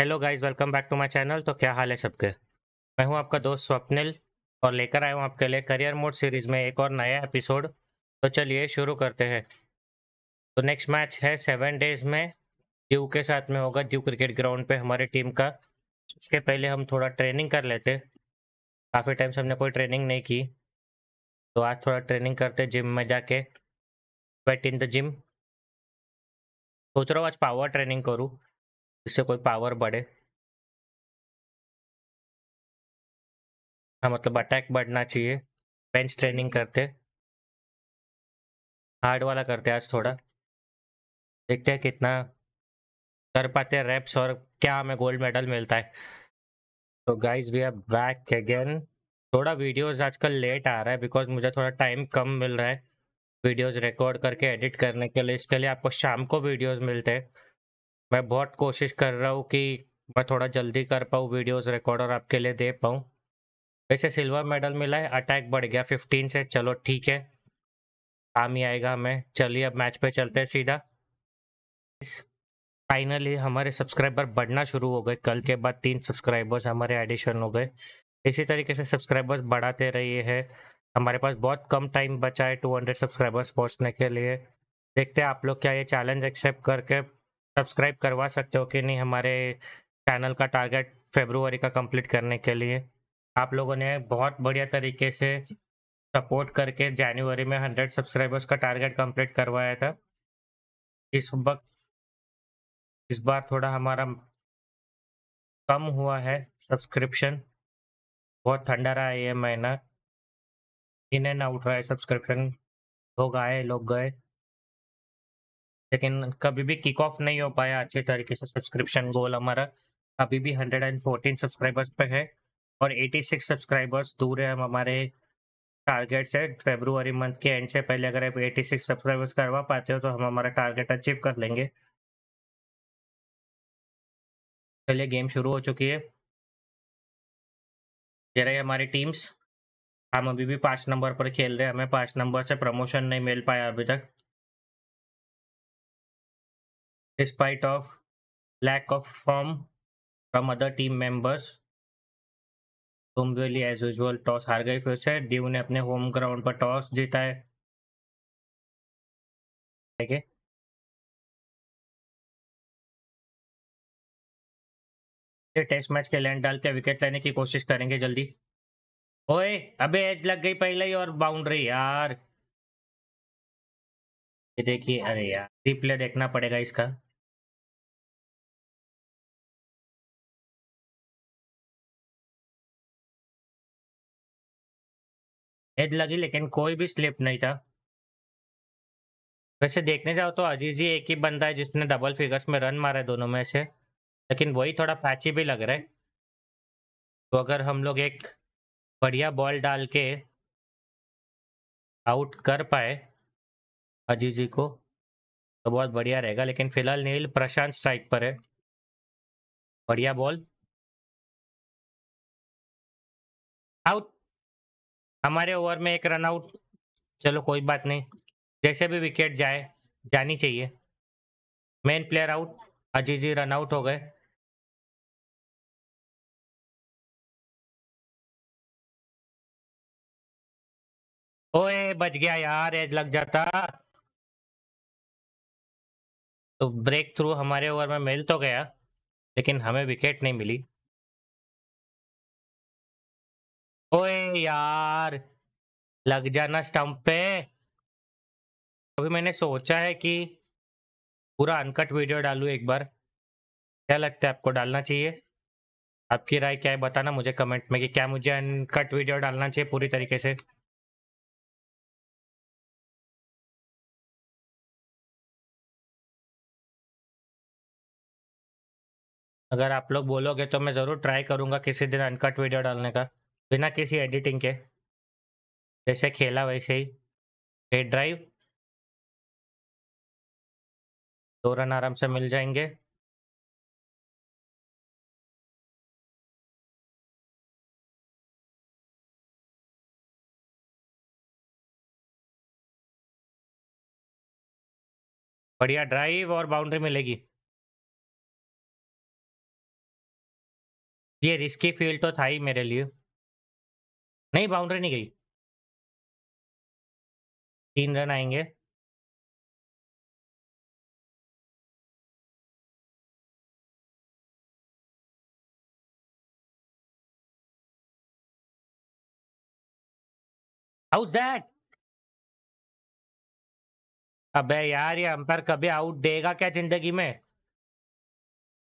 Hello guys welcome back to my channel तो क्या हाल है सबके मैं हूं आपका दोस्त स्वप्निल और लेकर आया हूं आपके लिए करियर मोड सीरीज में एक और नया एपिसोड तो चलिए शुरू करते हैं तो नेक्स्ट मैच है सेवन डेज में ड्यू के साथ में होगा ड्यू क्रिकेट ग्राउंड पे हमारी टीम का उसके पहले हम थोड़ा ट्रेनिंग कर लेते काफ़ी टाइम से हमने कोई ट्रेनिंग नहीं की तो आज थोड़ा ट्रेनिंग करते जिम में जाके वेट इन द जिम सोच रहा हूँ आज पावर ट्रेनिंग करूँ इससे कोई पावर बढ़े हाँ मतलब अटैक बढ़ना चाहिए बेंच ट्रेनिंग करते हार्ड वाला करते आज थोड़ा देखते हैं कितना कर पाते हैं रेप्स और क्या हमें गोल्ड मेडल मिलता है तो guys we are back again थोड़ा वीडियोस आजकल लेट आ रहा है बिकॉज मुझे थोड़ा टाइम कम मिल रहा है वीडियोस रिकॉर्ड करके एडिट करने के लिए इसके लिए आपको शाम को वीडियोस मिलते हैं मैं बहुत कोशिश कर रहा हूँ कि मैं थोड़ा जल्दी कर पाऊँ वीडियोस रिकॉर्ड और आपके लिए दे पाऊँ वैसे सिल्वर मेडल मिला है अटैक बढ़ गया फिफ्टीन से चलो ठीक है काम ही आएगा हमें चलिए अब मैच पे चलते हैं सीधा फाइनली हमारे सब्सक्राइबर बढ़ना शुरू हो गए कल के बाद तीन सब्सक्राइबर्स हमारे एडिशन हो गए इसी तरीके से सब्सक्राइबर्स बढ़ाते रहिए है हमारे पास बहुत कम टाइम बचा है टू हंड्रेड सब्सक्राइबर्स पहुँचने के लिए देखते हैं आप लोग क्या ये चैलेंज एक्सेप्ट करके सब्सक्राइब करवा सकते हो कि नहीं हमारे चैनल का टारगेट फेब्रुवरी का कंप्लीट करने के लिए आप लोगों ने बहुत बढ़िया तरीके से सपोर्ट करके जनवरी में हंड्रेड सब्सक्राइबर्स का टारगेट कंप्लीट करवाया था इस वक्त इस बार थोड़ा हमारा कम हुआ है सब्सक्रिप्शन बहुत ठंडा रहा है ये महीना इन एंड आउट रहा है सब्सक्रिप्शन लोग आए लोग गए लेकिन कभी भी किक ऑफ नहीं हो पाया अच्छे तरीके से सब्सक्रिप्शन गोल हमारा अभी भी 114 सब्सक्राइबर्स पे है और 86 सब्सक्राइबर्स दूर है हम हमारे टारगेट से फेब्रुवरी मंथ के एंड से पहले अगर आप 86 सब्सक्राइबर्स करवा पाते हो तो हम हमारा टारगेट अचीव कर लेंगे पहले गेम शुरू हो चुकी है ये रही हमारी टीम्स हम अभी भी पाँच नंबर पर खेल रहे हैं हमें पाँच नंबर से प्रमोशन नहीं मिल पाया अभी तक despite of lack of form from other team members. कुम्बेली एज यूजल टॉस हार गई फिर से दीव ने अपने होम ग्राउंड पर टॉस जीता है ठीक है टेस्ट मैच के लैंड डाल के विकेट लेने की कोशिश करेंगे जल्दी ओए अबे एज लग गई पहले ही और बाउंड्री यार ये देखिए अरे यार रिप्ले देखना पड़ेगा इसका हेड लगी लेकिन कोई भी स्लिप नहीं था वैसे देखने जाओ तो अजीज ही एक ही बंदा है जिसने डबल फिगर्स में रन मारा है दोनों में से लेकिन वही थोड़ा पैची भी लग रहा है तो अगर हम लोग एक बढ़िया बॉल डाल के आउट कर पाए अजीजी को तो बहुत बढ़िया रहेगा लेकिन फिलहाल नील प्रशांत स्ट्राइक पर है बढ़िया बॉल आउट हमारे ओवर में एक रन आउट चलो कोई बात नहीं जैसे भी विकेट जाए जानी चाहिए मेन प्लेयर आउट अजीजी रन आउट हो गए ओए बच गया यार एज लग जाता तो ब्रेक थ्रू हमारे ओवर में मिल तो गया लेकिन हमें विकेट नहीं मिली ओए यार लग जाना स्टंप पे अभी मैंने सोचा है कि पूरा अनकट वीडियो डालू एक बार क्या लगता है आपको डालना चाहिए आपकी राय क्या है बताना मुझे कमेंट में कि क्या मुझे अनकट वीडियो डालना चाहिए पूरी तरीके से अगर आप लोग बोलोगे तो मैं ज़रूर ट्राई करूँगा किसी दिन अनकट वीडियो डालने का बिना किसी एडिटिंग के जैसे खेला वैसे ही हेड ड्राइव दो रन आराम से मिल जाएंगे बढ़िया ड्राइव और बाउंड्री मिलेगी ये रिस्की फील्ड तो था ही मेरे लिए नहीं बाउंड्री नहीं गई तीन रन आएंगे हाउस दैट अबे यार ये अंपायर कभी आउट देगा क्या जिंदगी में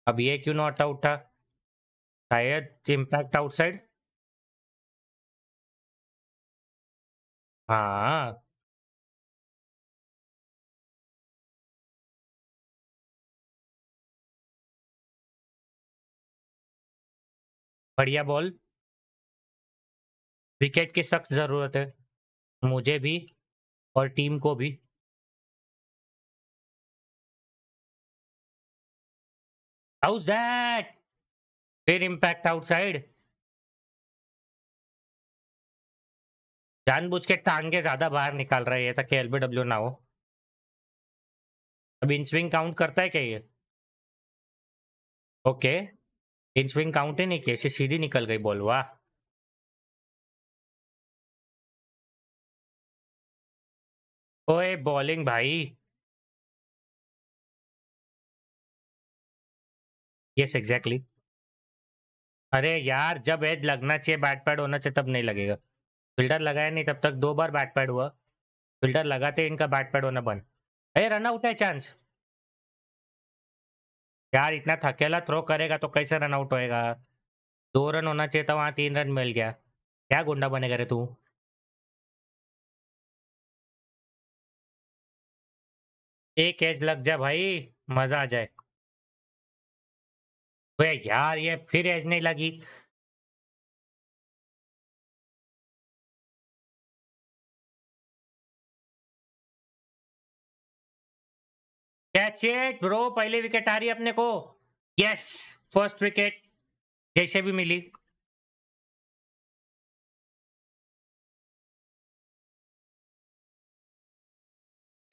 अब ये क्यों नॉट आउट था शायद इंपैक्ट आउटसाइड हाँ। बढ़िया बॉल। विकेट की सख्त ज़रूरत है। मुझे भी और टीम को भी। हाउस दैट फिर इंपैक्ट आउटसाइड जानबूझ के टांगे ज्यादा बाहर निकाल रहा है ये ताकि डब्ल्यू ना हो अब स्विंग काउंट करता है क्या ये ओके स्विंग काउंट ही नहीं किया इसे सीधी निकल गई बॉल वाह ओए बॉलिंग भाई यस एग्जैक्टली exactly. अरे यार जब एज लगना चाहिए बैट पैड होना चाहिए तब नहीं लगेगा फिल्टर लगाया नहीं तब तक दो बार बैट पैड हुआ फिल्टर लगाते इनका बैट पैड होना बंद अरे रन आउट है चांस यार इतना थकेला थ्रो करेगा तो कैसे रन आउट होएगा दो रन होना चाहिए था वहां तीन रन मिल गया क्या गुंडा बने करे तू एक एज लग जा भाई मजा आ जाए यार ये फिर एज नहीं लगी कैच इट ब्रो पहले विकेट आ रही है अपने को यस फर्स्ट विकेट जैसे भी मिली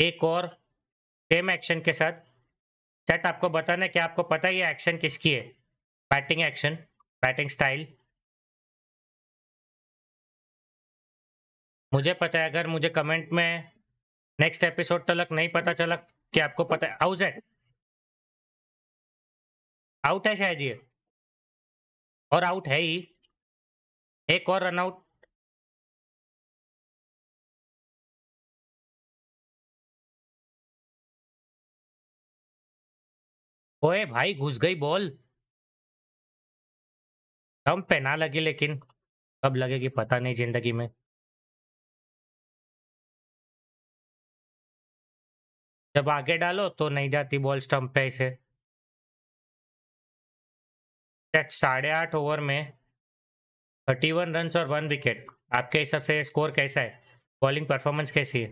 एक और सेम एक्शन के साथ सेट आपको बताना कि आपको पता ये एक्शन किसकी है बैटिंग एक्शन बैटिंग स्टाइल मुझे पता है अगर मुझे कमेंट में नेक्स्ट एपिसोड तक नहीं पता चला कि आपको पता है हाउस है आउट है शायद ये और आउट है ही एक और रन आउट ओए भाई घुस गई बॉल कम पे ना लगी लेकिन कब लगेगी पता नहीं जिंदगी में जब आगे डालो तो नहीं जाती बॉल स्टंप पे इसे साढ़े आठ ओवर में थर्टी वन रन और वन विकेट आपके हिसाब से स्कोर कैसा है बॉलिंग परफॉर्मेंस कैसी है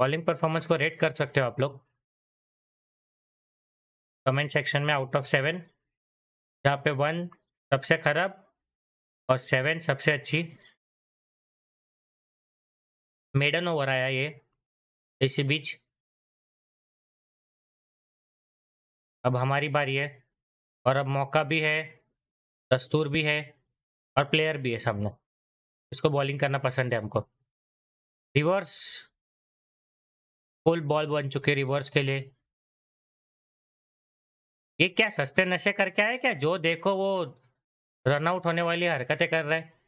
बॉलिंग परफॉर्मेंस को रेट कर सकते हो आप लोग कमेंट सेक्शन में आउट ऑफ सेवन जहाँ पे वन सबसे खराब और सेवन सबसे अच्छी मेडन ओवर आया ये इसी बीच अब हमारी बारी है और अब मौका भी है दस्तूर भी है और प्लेयर भी है सामने इसको बॉलिंग करना पसंद है हमको रिवर्स फुल बॉल बन चुके रिवर्स के लिए ये क्या सस्ते नशे करके आए क्या जो देखो वो रन आउट होने वाली हरकतें कर रहे हैं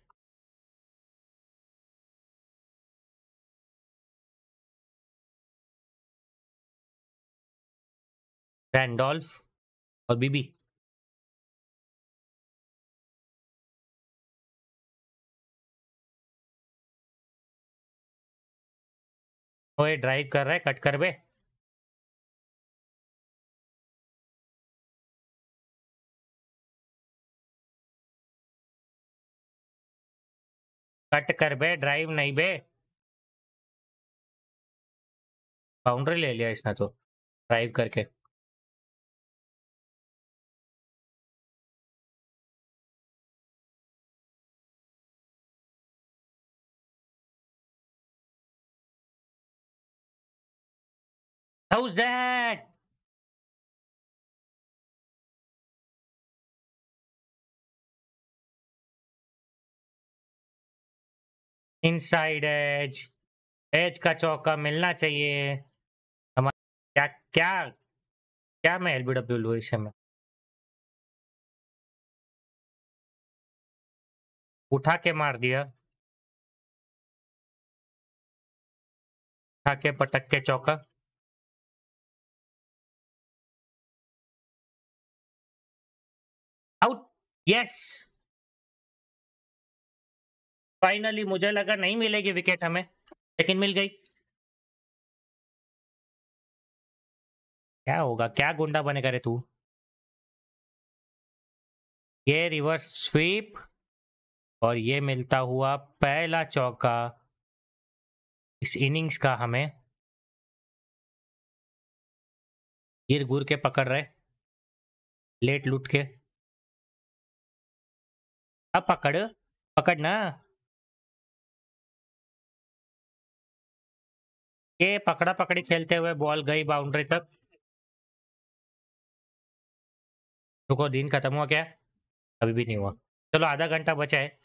रैंडोल्फ और बीबी ओए ड्राइव कर रहा है कट कर बे कट कर बे ड्राइव नहीं बे बाउंड्री ले लिया इसने तो ड्राइव करके How's that? Inside as as का चौका मिलना चाहिए हमारा क्या क्या क्या मैं एल बी डब्ल्यू लू इस समय उठा के मार दिया उठा के पटक के चौका यस फाइनली मुझे लगा नहीं मिलेगी विकेट हमें लेकिन मिल गई क्या होगा क्या गुंडा बने करे तू ये रिवर्स स्वीप और ये मिलता हुआ पहला चौका इस इनिंग्स का हमें गिर गुर के पकड़ रहे लेट लूट के अब पकड़ पकड़ना ये पकड़ा पकड़ी खेलते हुए बॉल गई बाउंड्री तक रुको दिन खत्म हुआ क्या अभी भी नहीं हुआ चलो आधा घंटा बचा है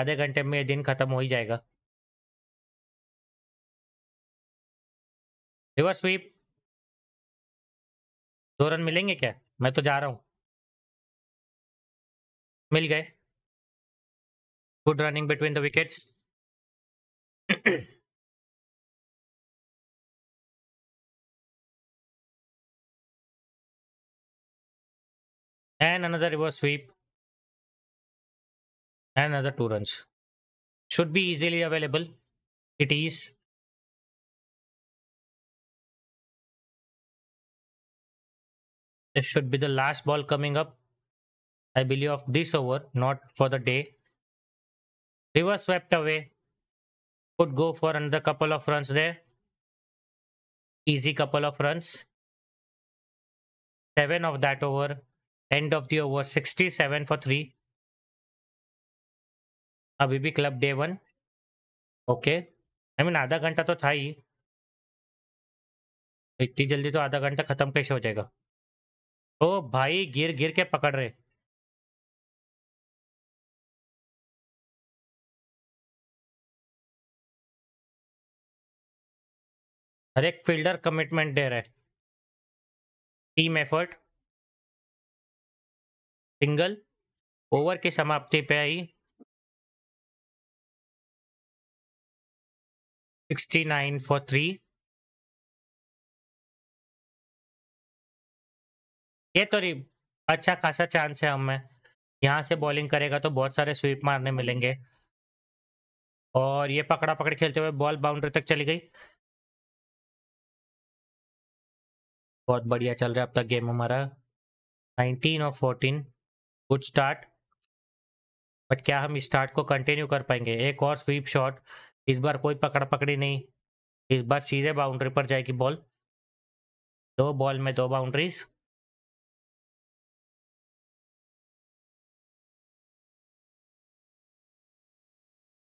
आधे घंटे में दिन खत्म हो ही जाएगा रिवर स्वीप दो रन मिलेंगे क्या मैं तो जा रहा हूं मिल गए Good running between the wickets. and another reverse sweep. And another two runs. Should be easily available. It is. This should be the last ball coming up. I believe of this over, not for the day. reverse swept away. Could go for another couple of runs there. Easy couple of runs. seven of that over. End of the over. 67 for 3. abhi bhi club day one okay i mean aadha ghanta to tha hi इतनी जल्दी तो आधा घंटा खत्म कैसे हो जाएगा ओ भाई गिर गिर के पकड़ रहे हर एक फील्डर कमिटमेंट दे रहे टीम एफर्ट सिंगल ओवर की समाप्ति पे आई 69 फॉर थ्री ये तो अच्छा खासा चांस है हमें यहाँ से बॉलिंग करेगा तो बहुत सारे स्वीप मारने मिलेंगे और ये पकड़ा पकड़ खेलते हुए बॉल बाउंड्री तक चली गई बहुत बढ़िया चल रहा है अब तक गेम हमारा 19 और 14 गुड स्टार्ट बट क्या हम स्टार्ट को कंटिन्यू कर पाएंगे एक और स्वीप शॉट इस बार कोई पकड़ पकड़ी नहीं इस बार सीधे बाउंड्री पर जाएगी बॉल दो बॉल में दो बाउंड्रीज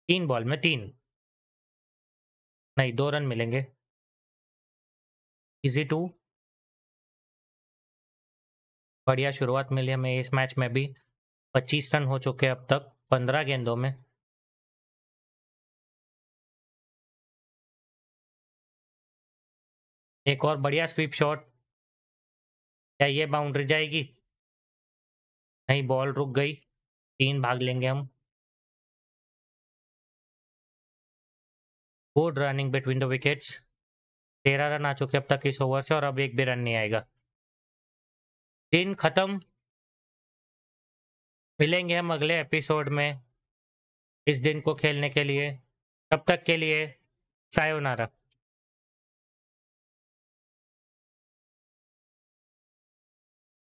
तीन बॉल में तीन नहीं दो रन मिलेंगे इजी टू बढ़िया शुरुआत मिली हमें इस मैच में भी 25 रन हो चुके अब तक 15 गेंदों में एक और बढ़िया स्वीप शॉट क्या ये बाउंड्री जाएगी नहीं बॉल रुक गई तीन भाग लेंगे हम good running between the wickets तेरह रन आ चुके अब तक इस ओवर से और अब एक भी रन नहीं आएगा दिन ख़त्म मिलेंगे हम अगले एपिसोड में इस दिन को खेलने के लिए तब तक के लिए सायोनारा